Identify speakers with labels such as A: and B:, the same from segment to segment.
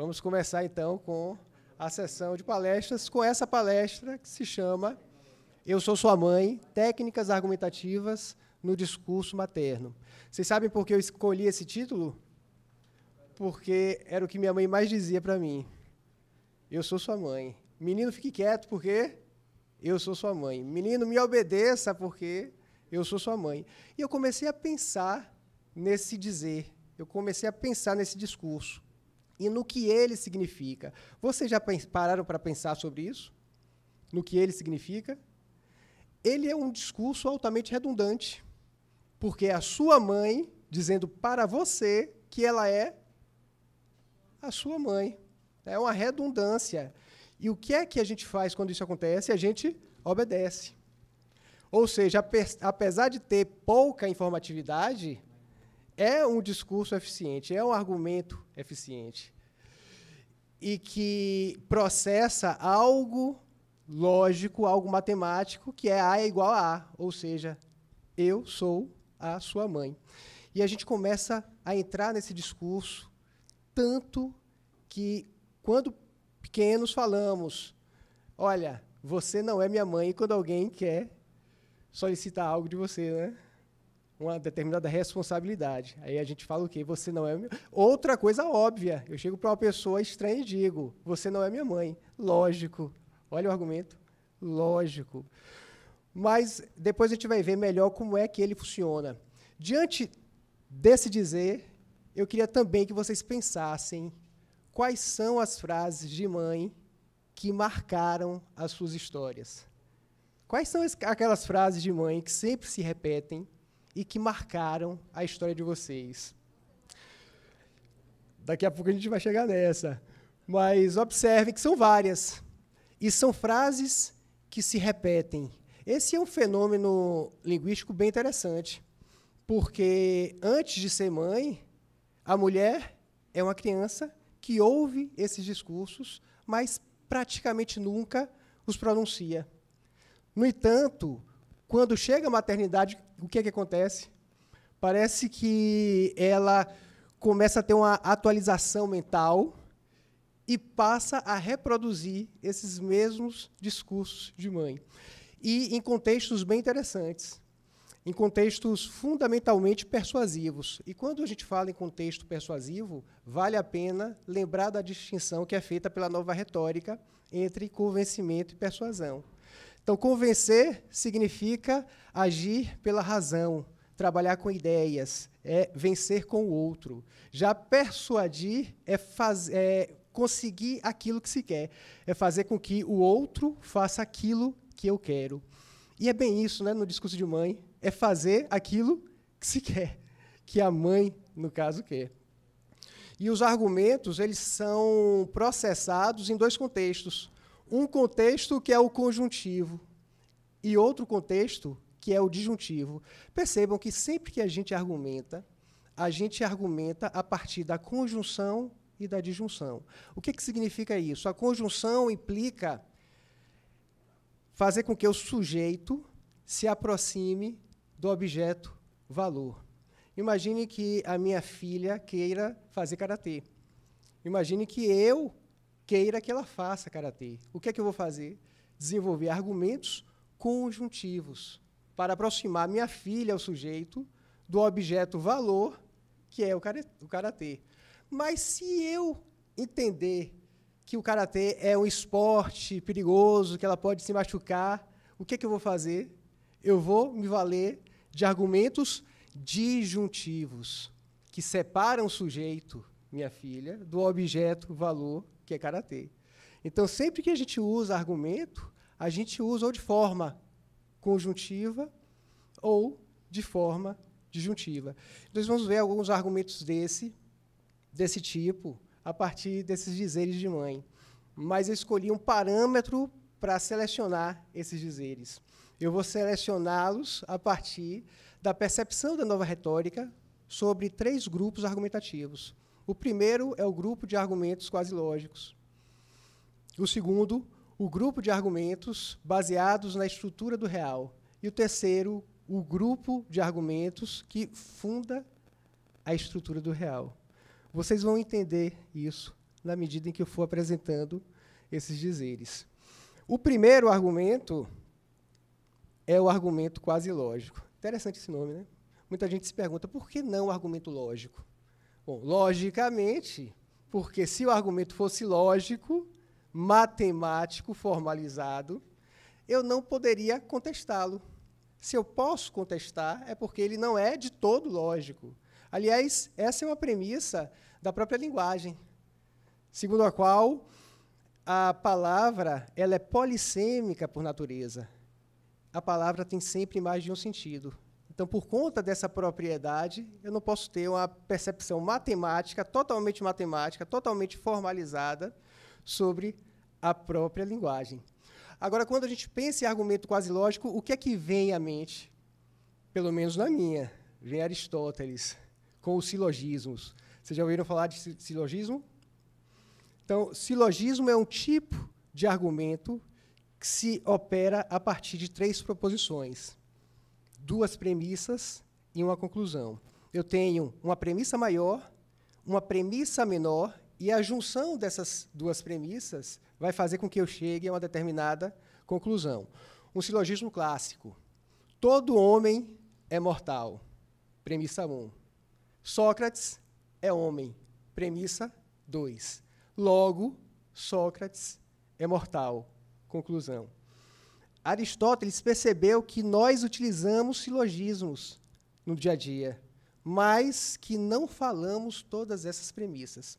A: Vamos começar então com a sessão de palestras, com essa palestra que se chama Eu Sou Sua Mãe: Técnicas Argumentativas no Discurso Materno. Vocês sabem por que eu escolhi esse título? Porque era o que minha mãe mais dizia para mim. Eu sou sua mãe. Menino, fique quieto, porque eu sou sua mãe. Menino, me obedeça, porque eu sou sua mãe. E eu comecei a pensar nesse dizer, eu comecei a pensar nesse discurso e no que ele significa. Vocês já pararam para pensar sobre isso? No que ele significa? Ele é um discurso altamente redundante, porque é a sua mãe dizendo para você que ela é a sua mãe. É uma redundância. E o que é que a gente faz quando isso acontece? A gente obedece. Ou seja, apesar de ter pouca informatividade, é um discurso eficiente, é um argumento eficiente e que processa algo lógico, algo matemático, que é A é igual a A, ou seja, eu sou a sua mãe. E a gente começa a entrar nesse discurso tanto que quando pequenos falamos, olha, você não é minha mãe, quando alguém quer solicitar algo de você, né? uma determinada responsabilidade. Aí a gente fala o quê? Você não é meu... Outra coisa óbvia. Eu chego para uma pessoa estranha e digo: você não é minha mãe. Lógico. Olha o argumento. Lógico. Mas depois a gente vai ver melhor como é que ele funciona. Diante desse dizer, eu queria também que vocês pensassem quais são as frases de mãe que marcaram as suas histórias. Quais são aquelas frases de mãe que sempre se repetem e que marcaram a história de vocês. Daqui a pouco a gente vai chegar nessa, mas observe que são várias e são frases que se repetem. Esse é um fenômeno linguístico bem interessante, porque antes de ser mãe, a mulher é uma criança que ouve esses discursos, mas praticamente nunca os pronuncia. No entanto, quando chega a maternidade, o que é que acontece? Parece que ela começa a ter uma atualização mental e passa a reproduzir esses mesmos discursos de mãe. E em contextos bem interessantes, em contextos fundamentalmente persuasivos. E quando a gente fala em contexto persuasivo, vale a pena lembrar da distinção que é feita pela nova retórica entre convencimento e persuasão. Então, convencer significa agir pela razão, trabalhar com ideias, é vencer com o outro. Já persuadir é, faz, é conseguir aquilo que se quer, é fazer com que o outro faça aquilo que eu quero. E é bem isso, né, no discurso de mãe, é fazer aquilo que se quer, que a mãe, no caso, quer. E os argumentos, eles são processados em dois contextos um contexto que é o conjuntivo e outro contexto que é o disjuntivo. Percebam que sempre que a gente argumenta, a gente argumenta a partir da conjunção e da disjunção. O que, que significa isso? A conjunção implica fazer com que o sujeito se aproxime do objeto valor. Imagine que a minha filha queira fazer karatê. Imagine que eu queira que ela faça karatê. O que é que eu vou fazer? Desenvolver argumentos conjuntivos para aproximar minha filha ao sujeito do objeto valor que é o karatê. Mas se eu entender que o karatê é um esporte perigoso, que ela pode se machucar, o que é que eu vou fazer? Eu vou me valer de argumentos disjuntivos que separam o sujeito, minha filha, do objeto valor que é karatê. Então, sempre que a gente usa argumento, a gente usa ou de forma conjuntiva ou de forma disjuntiva. Nós vamos ver alguns argumentos desse, desse tipo a partir desses dizeres de mãe. Mas eu escolhi um parâmetro para selecionar esses dizeres. Eu vou selecioná-los a partir da percepção da nova retórica sobre três grupos argumentativos: o primeiro é o grupo de argumentos quase lógicos. O segundo, o grupo de argumentos baseados na estrutura do real. E o terceiro, o grupo de argumentos que funda a estrutura do real. Vocês vão entender isso na medida em que eu for apresentando esses dizeres. O primeiro argumento é o argumento quase lógico. Interessante esse nome, né? Muita gente se pergunta por que não o argumento lógico? Bom, logicamente, porque se o argumento fosse lógico, matemático, formalizado, eu não poderia contestá-lo. Se eu posso contestar, é porque ele não é de todo lógico. Aliás, essa é uma premissa da própria linguagem, segundo a qual a palavra ela é polissêmica por natureza. A palavra tem sempre mais de um sentido. Então, por conta dessa propriedade, eu não posso ter uma percepção matemática, totalmente matemática, totalmente formalizada sobre a própria linguagem. Agora, quando a gente pensa em argumento quase lógico, o que é que vem à mente? Pelo menos na minha, vem Aristóteles com os silogismos. Vocês já ouviram falar de silogismo? Então, silogismo é um tipo de argumento que se opera a partir de três proposições duas premissas e uma conclusão. Eu tenho uma premissa maior, uma premissa menor, e a junção dessas duas premissas vai fazer com que eu chegue a uma determinada conclusão. Um silogismo clássico. Todo homem é mortal. Premissa 1. Um. Sócrates é homem. Premissa 2. Logo, Sócrates é mortal. Conclusão. Aristóteles percebeu que nós utilizamos silogismos no dia a dia, mas que não falamos todas essas premissas.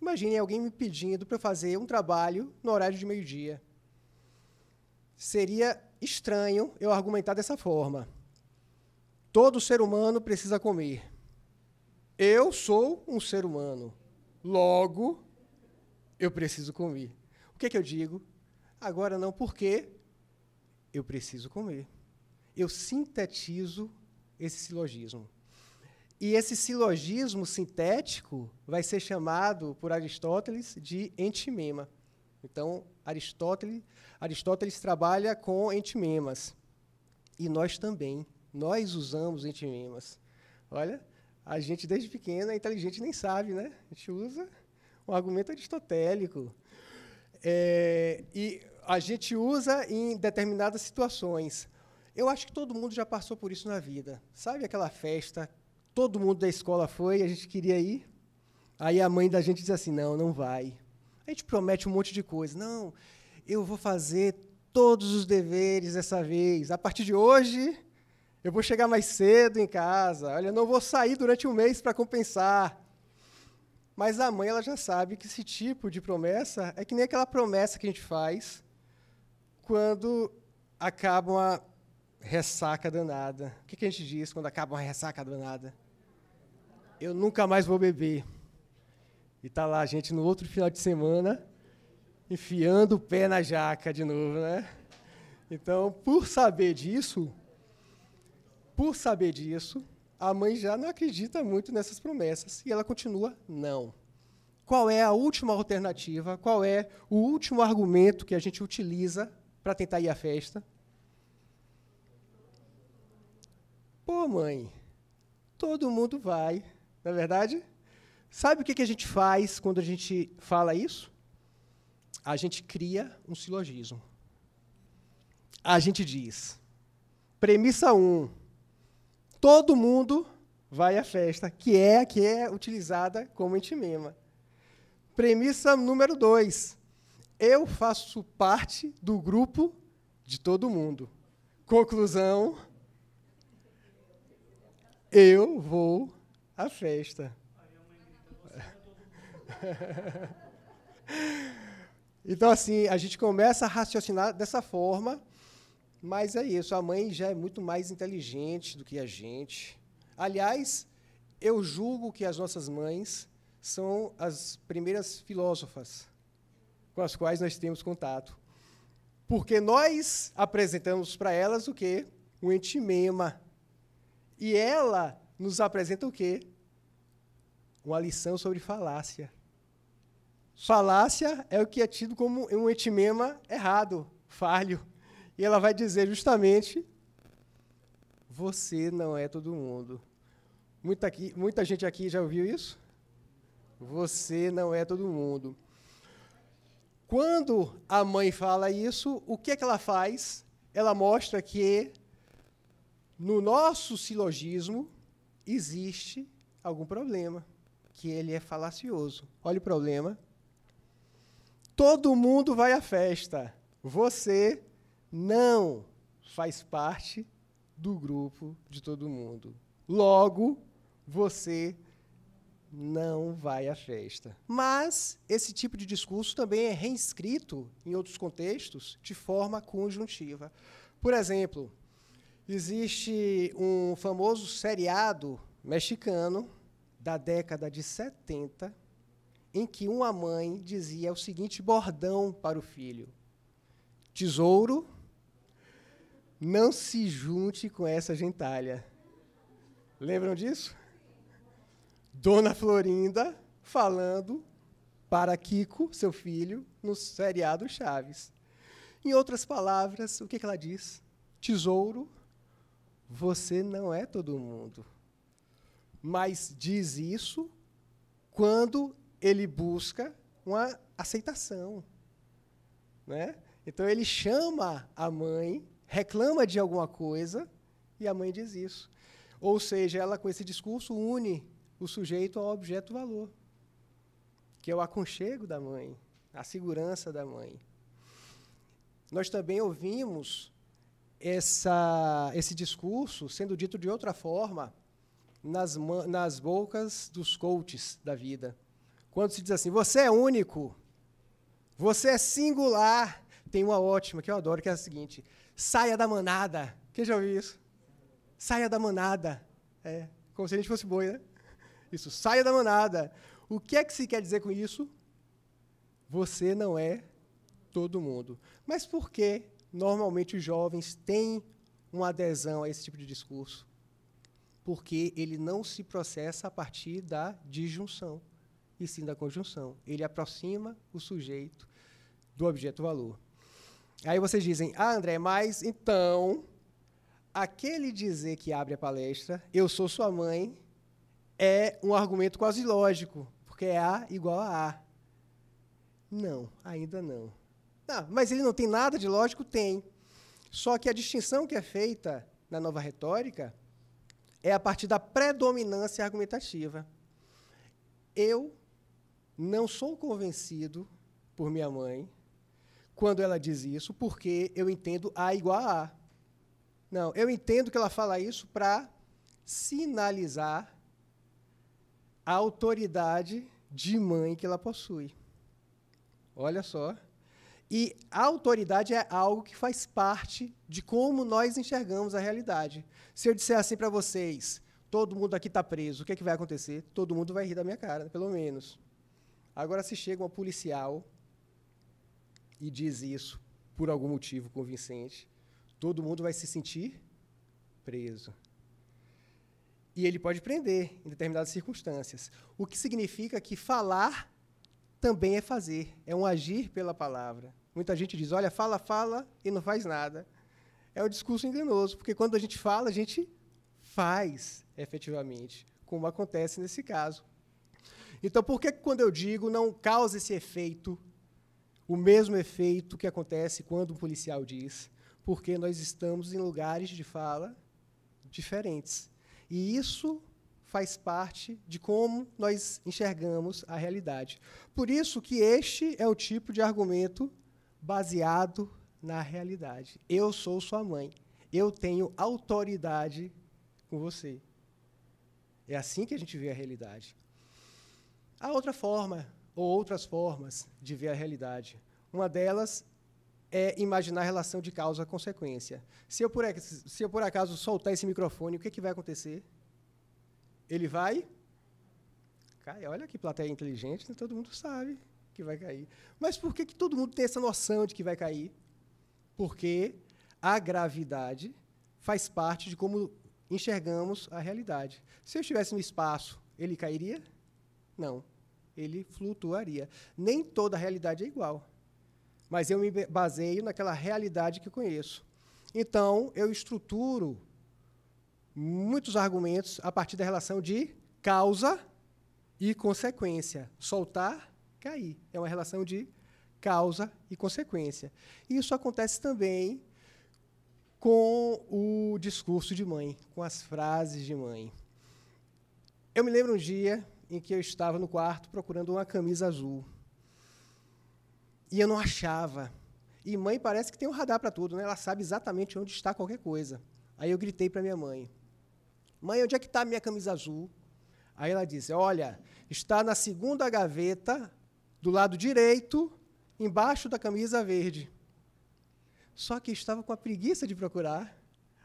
A: Imagine alguém me pedindo para fazer um trabalho no horário de meio-dia. Seria estranho eu argumentar dessa forma. Todo ser humano precisa comer. Eu sou um ser humano. Logo, eu preciso comer. O que, é que eu digo? Agora não, porque eu preciso comer. Eu sintetizo esse silogismo. E esse silogismo sintético vai ser chamado por Aristóteles de entimema. Então, Aristóteles, Aristóteles trabalha com entimemas. E nós também. Nós usamos entimemas. Olha, a gente desde pequena é inteligente nem sabe, né? A gente usa um argumento aristotélico. É, e a gente usa em determinadas situações. Eu acho que todo mundo já passou por isso na vida. Sabe aquela festa? Todo mundo da escola foi, a gente queria ir. Aí a mãe da gente diz assim: não, não vai. A gente promete um monte de coisa. Não, eu vou fazer todos os deveres dessa vez. A partir de hoje, eu vou chegar mais cedo em casa. Olha, eu não vou sair durante um mês para compensar. Mas a mãe ela já sabe que esse tipo de promessa é que nem aquela promessa que a gente faz quando acaba uma ressaca danada. O que a gente diz quando acaba uma ressaca danada? Eu nunca mais vou beber. E tá lá a gente no outro final de semana enfiando o pé na jaca de novo, né? Então, por saber disso, por saber disso, a mãe já não acredita muito nessas promessas e ela continua não. Qual é a última alternativa? Qual é o último argumento que a gente utiliza para tentar ir à festa. Pô, mãe, todo mundo vai, na é verdade? Sabe o que, que a gente faz quando a gente fala isso? A gente cria um silogismo. A gente diz, premissa 1, um, todo mundo vai à festa, que é a que é utilizada como intimema. Premissa número 2, eu faço parte do grupo de todo mundo. Conclusão: eu vou à festa. Então, assim, a gente começa a raciocinar dessa forma, mas é isso. A mãe já é muito mais inteligente do que a gente. Aliás, eu julgo que as nossas mães são as primeiras filósofas com as quais nós temos contato. Porque nós apresentamos para elas o quê? Um entimema. E ela nos apresenta o quê? Uma lição sobre falácia. Falácia é o que é tido como um entimema errado, falho. E ela vai dizer justamente: você não é todo mundo. Muita, aqui, muita gente aqui já ouviu isso? Você não é todo mundo. Quando a mãe fala isso, o que, é que ela faz? Ela mostra que no nosso silogismo existe algum problema, que ele é falacioso. Olha o problema. Todo mundo vai à festa. Você não faz parte do grupo de todo mundo. Logo, você não vai à festa. Mas esse tipo de discurso também é reinscrito em outros contextos de forma conjuntiva. Por exemplo, existe um famoso seriado mexicano da década de 70 em que uma mãe dizia o seguinte bordão para o filho: Tesouro, não se junte com essa gentalha. Lembram disso? Dona Florinda falando para Kiko, seu filho, no seriado Chaves. Em outras palavras, o que, ela diz? Tesouro, você não é todo mundo. Mas diz isso quando ele busca uma aceitação. Né? Então ele chama a mãe, reclama de alguma coisa, e a mãe diz isso. Ou seja, ela com esse discurso une o sujeito ao objeto valor, que é o aconchego da mãe, a segurança da mãe. Nós também ouvimos essa, esse discurso sendo dito de outra forma nas, nas bocas dos coaches da vida. Quando se diz assim, você é único, você é singular. Tem uma ótima que eu adoro, que é a seguinte: saia da manada. Quem já ouviu isso? Saia da manada. É, como se a gente fosse boi, né? Isso, saia da manada. O que é que se quer dizer com isso? Você não é todo mundo. Mas por que normalmente os jovens têm uma adesão a esse tipo de discurso? Porque ele não se processa a partir da disjunção, e sim da conjunção. Ele aproxima o sujeito do objeto valor. Aí vocês dizem, ah, André, mas então, aquele dizer que abre a palestra, eu sou sua mãe, é um argumento quase lógico, porque é A igual a A. Não, ainda não. Tá, mas ele não tem nada de lógico? Tem. Só que a distinção que é feita na nova retórica é a partir da predominância argumentativa. Eu não sou convencido por minha mãe quando ela diz isso, porque eu entendo A igual a A. Não, eu entendo que ela fala isso para sinalizar a autoridade de mãe que ela possui. Olha só. E a autoridade é algo que faz parte de como nós enxergamos a realidade. Se eu disser assim para vocês, todo mundo aqui está preso, o que, é que vai acontecer? Todo mundo vai rir da minha cara, pelo menos. Agora, se chega uma policial e diz isso por algum motivo convincente, todo mundo vai se sentir preso e ele pode prender em determinadas circunstâncias. O que significa que falar também é fazer, é um agir pela palavra. Muita gente diz: olha, fala, fala e não faz nada. É um discurso enganoso, porque quando a gente fala, a gente faz efetivamente, como acontece nesse caso. Então, por que quando eu digo não causa esse efeito, o mesmo efeito que acontece quando um policial diz? Porque nós estamos em lugares de fala diferentes. E isso faz parte de como nós enxergamos a realidade. Por isso que este é o tipo de argumento baseado na realidade. Eu sou sua mãe. Eu tenho autoridade com você. É assim que a gente vê a realidade. Há outra forma, ou outras formas, de ver a realidade. Uma delas é imaginar a relação de causa-consequência. Se, eu por, se eu, por acaso, soltar esse microfone, o que, é que vai acontecer? Ele vai... Cai. Olha que plateia inteligente, né? todo mundo sabe que vai cair. Mas por que, que todo mundo tem essa noção de que vai cair? Porque a gravidade faz parte de como enxergamos a realidade. Se eu estivesse no espaço, ele cairia? Não. Ele flutuaria. Nem toda a realidade é igual mas eu me baseio naquela realidade que conheço. Então, eu estruturo muitos argumentos a partir da relação de causa e consequência. Soltar, cair. É uma relação de causa e consequência. Isso acontece também com o discurso de mãe, com as frases de mãe. Eu me lembro um dia em que eu estava no quarto procurando uma camisa azul. E eu não achava. E mãe parece que tem um radar para tudo, né? Ela sabe exatamente onde está qualquer coisa. Aí eu gritei para minha mãe: Mãe, onde é que está a minha camisa azul? Aí ela disse: Olha, está na segunda gaveta, do lado direito, embaixo da camisa verde. Só que estava com a preguiça de procurar.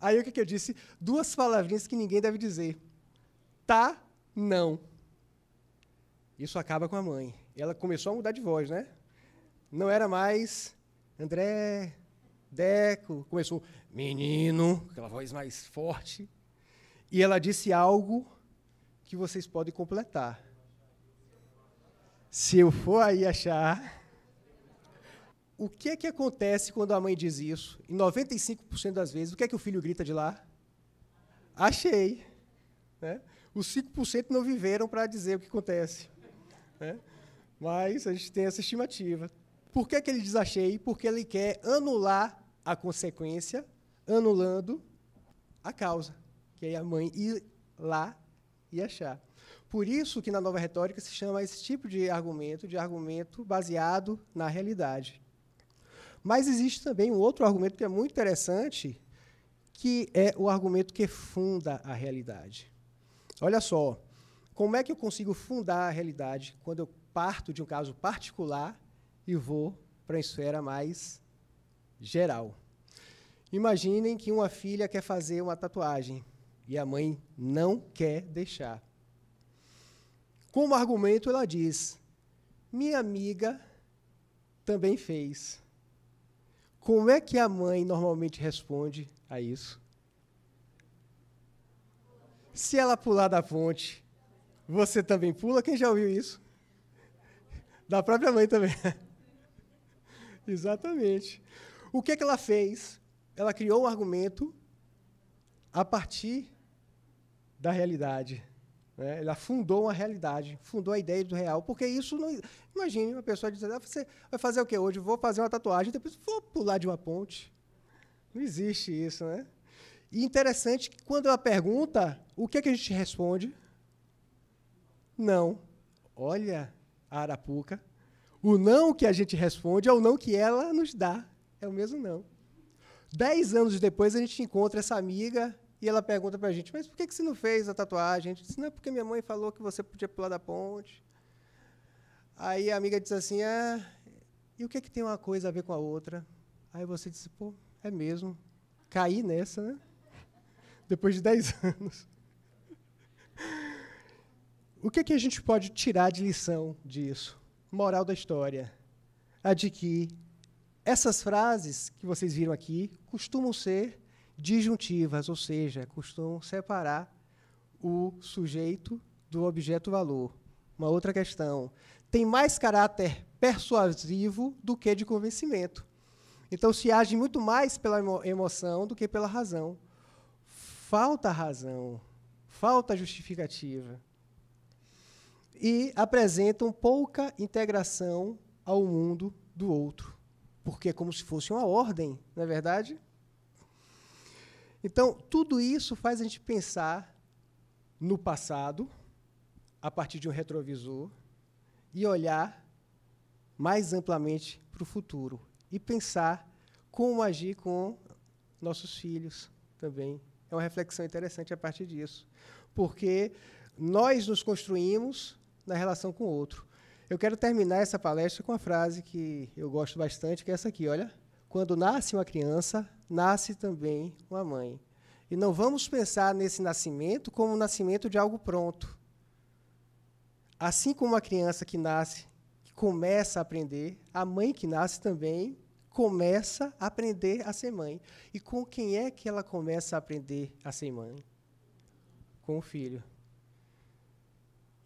A: Aí o que, que eu disse? Duas palavrinhas que ninguém deve dizer: Tá, não. Isso acaba com a mãe. Ela começou a mudar de voz, né? não era mais André, Deco. Começou, menino, aquela voz mais forte. E ela disse algo que vocês podem completar. Se eu for aí achar. O que é que acontece quando a mãe diz isso? Em 95% das vezes, o que é que o filho grita de lá? Achei. Né? Os 5% não viveram para dizer o que acontece. Né? Mas a gente tem essa estimativa. Por que, que ele desachei? Porque ele quer anular a consequência, anulando a causa, que é a mãe ir lá e achar. Por isso que na nova retórica se chama esse tipo de argumento de argumento baseado na realidade. Mas existe também um outro argumento que é muito interessante, que é o argumento que funda a realidade. Olha só, como é que eu consigo fundar a realidade quando eu parto de um caso particular e vou para a esfera mais geral. Imaginem que uma filha quer fazer uma tatuagem e a mãe não quer deixar. Como argumento, ela diz: Minha amiga também fez. Como é que a mãe normalmente responde a isso? Se ela pular da ponte, você também pula? Quem já ouviu isso? Da própria mãe também. Exatamente. O que, é que ela fez? Ela criou um argumento a partir da realidade. Né? Ela fundou uma realidade, fundou a ideia do real, porque isso não. Imagine uma pessoa dizendo: ah, você vai fazer o que hoje? Vou fazer uma tatuagem, depois vou pular de uma ponte. Não existe isso, né? E interessante que quando ela pergunta, o que, é que a gente responde? Não. Olha a arapuca. O não que a gente responde é o não que ela nos dá. É o mesmo não. Dez anos depois, a gente encontra essa amiga e ela pergunta para a gente, mas por que, que você não fez a tatuagem? A gente diz, não, porque minha mãe falou que você podia pular da ponte. Aí a amiga diz assim, ah, e o que, é que tem uma coisa a ver com a outra? Aí você diz, pô, é mesmo. Caí nessa, né? Depois de dez anos. O que, é que a gente pode tirar de lição disso? moral da história, a de que essas frases que vocês viram aqui costumam ser disjuntivas, ou seja, costumam separar o sujeito do objeto valor. Uma outra questão. Tem mais caráter persuasivo do que de convencimento. Então se age muito mais pela emoção do que pela razão. Falta razão, falta justificativa e apresentam pouca integração ao mundo do outro, porque é como se fosse uma ordem, não é verdade? Então, tudo isso faz a gente pensar no passado, a partir de um retrovisor, e olhar mais amplamente para o futuro e pensar como agir com nossos filhos também. É uma reflexão interessante a partir disso, porque nós nos construímos na relação com o outro. Eu quero terminar essa palestra com uma frase que eu gosto bastante, que é essa aqui, olha. Quando nasce uma criança, nasce também uma mãe. E não vamos pensar nesse nascimento como o nascimento de algo pronto. Assim como a criança que nasce, que começa a aprender, a mãe que nasce também começa a aprender a ser mãe. E com quem é que ela começa a aprender a ser mãe? Com o filho.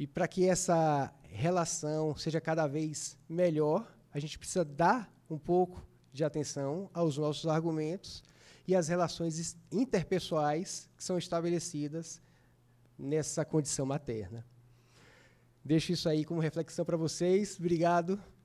A: E para que essa relação seja cada vez melhor, a gente precisa dar um pouco de atenção aos nossos argumentos e às relações interpessoais que são estabelecidas nessa condição materna. Deixo isso aí como reflexão para vocês. Obrigado.